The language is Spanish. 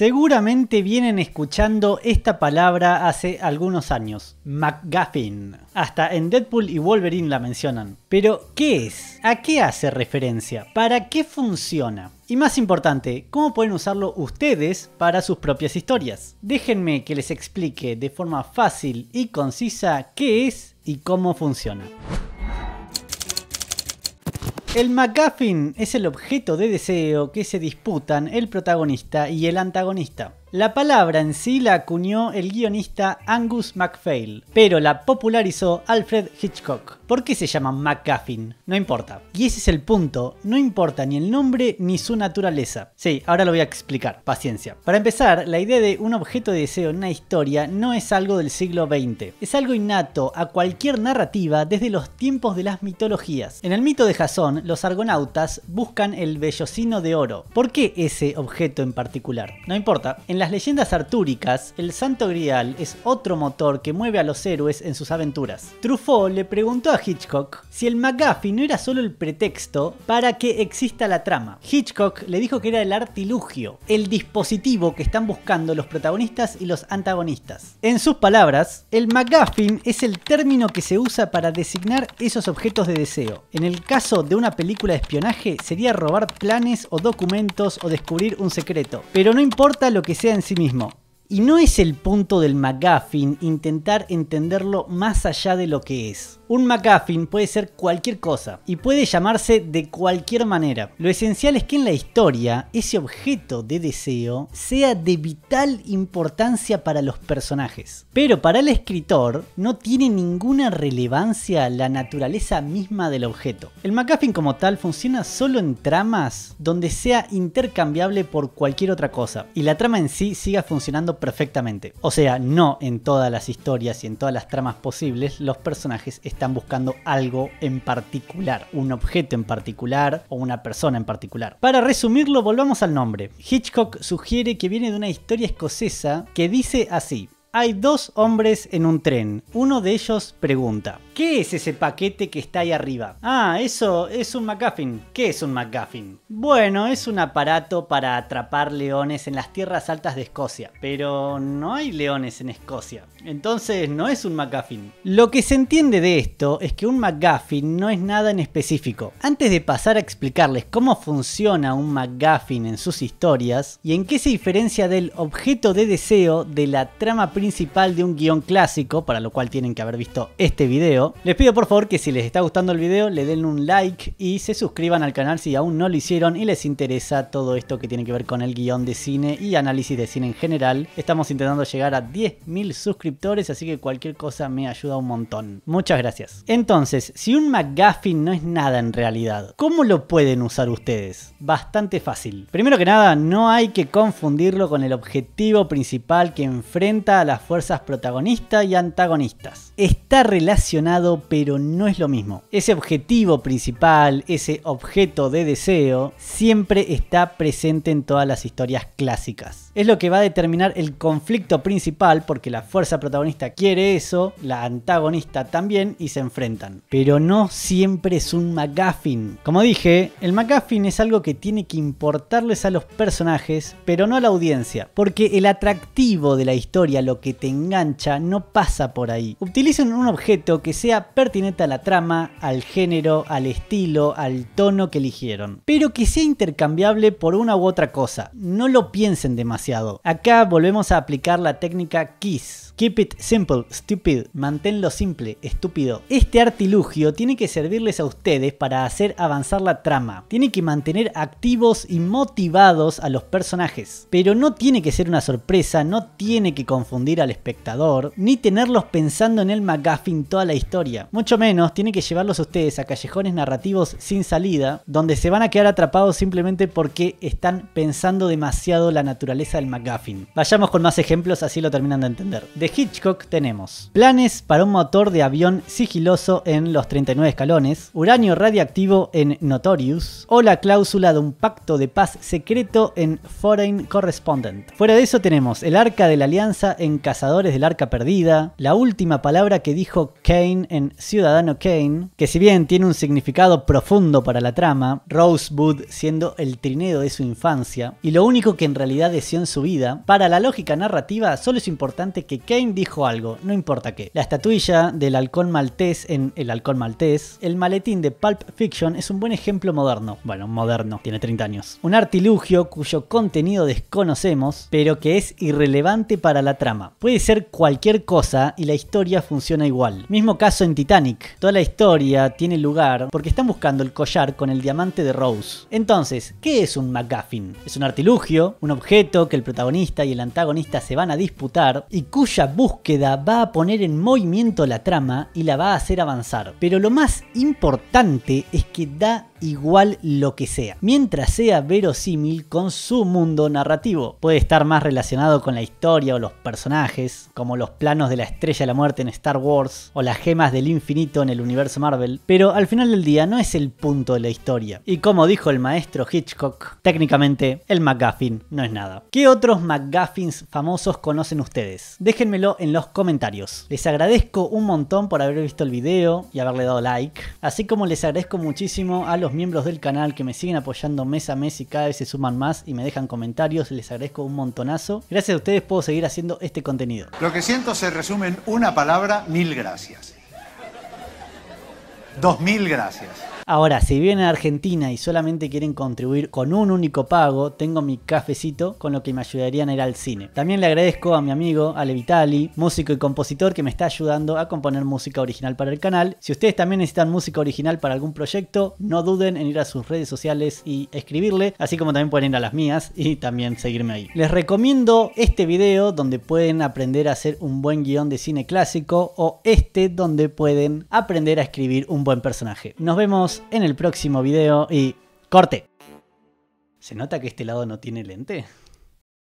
Seguramente vienen escuchando esta palabra hace algunos años, McGuffin Hasta en Deadpool y Wolverine la mencionan. Pero, ¿qué es? ¿A qué hace referencia? ¿Para qué funciona? Y más importante, ¿cómo pueden usarlo ustedes para sus propias historias? Déjenme que les explique de forma fácil y concisa qué es y cómo funciona. El MacGuffin es el objeto de deseo que se disputan el protagonista y el antagonista. La palabra en sí la acuñó el guionista Angus MacPhail, pero la popularizó Alfred Hitchcock. ¿Por qué se llama MacGuffin? No importa. Y ese es el punto, no importa ni el nombre ni su naturaleza. Sí, ahora lo voy a explicar, paciencia. Para empezar, la idea de un objeto de deseo en una historia no es algo del siglo XX, es algo innato a cualquier narrativa desde los tiempos de las mitologías. En el mito de Jasón, los argonautas buscan el vellocino de oro. ¿Por qué ese objeto en particular? No importa las leyendas artúricas, el Santo Grial es otro motor que mueve a los héroes en sus aventuras. Truffaut le preguntó a Hitchcock si el McGuffin no era solo el pretexto para que exista la trama. Hitchcock le dijo que era el artilugio, el dispositivo que están buscando los protagonistas y los antagonistas. En sus palabras, el McGuffin es el término que se usa para designar esos objetos de deseo. En el caso de una película de espionaje sería robar planes o documentos o descubrir un secreto. Pero no importa lo que sea en sí mismo. Y no es el punto del MacGuffin intentar entenderlo más allá de lo que es. Un MacGuffin puede ser cualquier cosa y puede llamarse de cualquier manera. Lo esencial es que en la historia ese objeto de deseo sea de vital importancia para los personajes. Pero para el escritor no tiene ninguna relevancia la naturaleza misma del objeto. El MacGuffin como tal funciona solo en tramas donde sea intercambiable por cualquier otra cosa y la trama en sí siga funcionando perfectamente. O sea, no en todas las historias y en todas las tramas posibles los personajes están buscando algo en particular, un objeto en particular o una persona en particular. Para resumirlo, volvamos al nombre. Hitchcock sugiere que viene de una historia escocesa que dice así, hay dos hombres en un tren. Uno de ellos pregunta, ¿qué es ese paquete que está ahí arriba? Ah, eso es un MacGuffin. ¿Qué es un MacGuffin? Bueno, es un aparato para atrapar leones en las tierras altas de Escocia, pero no hay leones en Escocia. Entonces no es un MacGuffin. Lo que se entiende de esto es que un MacGuffin no es nada en específico. Antes de pasar a explicarles cómo funciona un MacGuffin en sus historias y en qué se diferencia del objeto de deseo de la trama principal, principal de un guión clásico, para lo cual tienen que haber visto este video. Les pido por favor que si les está gustando el video le den un like y se suscriban al canal si aún no lo hicieron y les interesa todo esto que tiene que ver con el guión de cine y análisis de cine en general. Estamos intentando llegar a 10.000 suscriptores, así que cualquier cosa me ayuda un montón. Muchas gracias. Entonces, si un McGuffin no es nada en realidad, ¿cómo lo pueden usar ustedes? Bastante fácil. Primero que nada, no hay que confundirlo con el objetivo principal que enfrenta a las fuerzas protagonistas y antagonistas. Está relacionado pero no es lo mismo. Ese objetivo principal, ese objeto de deseo, siempre está presente en todas las historias clásicas. Es lo que va a determinar el conflicto principal porque la fuerza protagonista quiere eso, la antagonista también y se enfrentan. Pero no siempre es un MacGuffin. Como dije, el MacGuffin es algo que tiene que importarles a los personajes, pero no a la audiencia, porque el atractivo de la historia, lo que te engancha no pasa por ahí. Utilicen un objeto que sea pertinente a la trama, al género, al estilo, al tono que eligieron, pero que sea intercambiable por una u otra cosa. No lo piensen demasiado. Acá volvemos a aplicar la técnica Kiss Keep it simple, stupid. Manténlo simple, estúpido. Este artilugio tiene que servirles a ustedes para hacer avanzar la trama. Tiene que mantener activos y motivados a los personajes. Pero no tiene que ser una sorpresa, no tiene que confundir al espectador, ni tenerlos pensando en el McGuffin toda la historia. Mucho menos tiene que llevarlos a ustedes a callejones narrativos sin salida, donde se van a quedar atrapados simplemente porque están pensando demasiado la naturaleza del McGuffin. Vayamos con más ejemplos, así lo terminan de entender. Hitchcock tenemos planes para un motor de avión sigiloso en Los 39 escalones, uranio radiactivo en Notorious o la cláusula de un pacto de paz secreto en Foreign Correspondent. Fuera de eso tenemos el arca de la alianza en Cazadores del Arca Perdida, la última palabra que dijo Kane en Ciudadano Kane, que si bien tiene un significado profundo para la trama, Rosebud siendo el trineo de su infancia, y lo único que en realidad deseó en su vida, para la lógica narrativa solo es importante que Kane dijo algo, no importa qué. La estatuilla del halcón maltés en El halcón maltés, el maletín de Pulp Fiction es un buen ejemplo moderno. Bueno, moderno, tiene 30 años. Un artilugio cuyo contenido desconocemos, pero que es irrelevante para la trama. Puede ser cualquier cosa y la historia funciona igual. Mismo caso en Titanic. Toda la historia tiene lugar porque están buscando el collar con el diamante de Rose. Entonces, ¿qué es un MacGuffin? Es un artilugio, un objeto que el protagonista y el antagonista se van a disputar y cuya búsqueda va a poner en movimiento la trama y la va a hacer avanzar. Pero lo más importante es que da igual lo que sea, mientras sea verosímil con su mundo narrativo. Puede estar más relacionado con la historia o los personajes, como los planos de la estrella de la muerte en Star Wars o las gemas del infinito en el universo Marvel, pero al final del día no es el punto de la historia. Y como dijo el maestro Hitchcock, técnicamente el MacGuffin no es nada. ¿Qué otros MacGuffins famosos conocen ustedes? Dejen en los comentarios. Les agradezco un montón por haber visto el video y haberle dado like, así como les agradezco muchísimo a los miembros del canal que me siguen apoyando mes a mes y cada vez se suman más y me dejan comentarios, les agradezco un montonazo. Gracias a ustedes puedo seguir haciendo este contenido. Lo que siento se resume en una palabra, mil gracias. Dos mil gracias. Ahora, si vienen a Argentina y solamente quieren contribuir con un único pago, tengo mi cafecito con lo que me ayudarían a ir al cine. También le agradezco a mi amigo Ale Vitali, músico y compositor que me está ayudando a componer música original para el canal. Si ustedes también necesitan música original para algún proyecto, no duden en ir a sus redes sociales y escribirle, así como también pueden ir a las mías y también seguirme ahí. Les recomiendo este video donde pueden aprender a hacer un buen guión de cine clásico o este donde pueden aprender a escribir un buen personaje. Nos vemos en el próximo video y corte. ¿Se nota que este lado no tiene lente?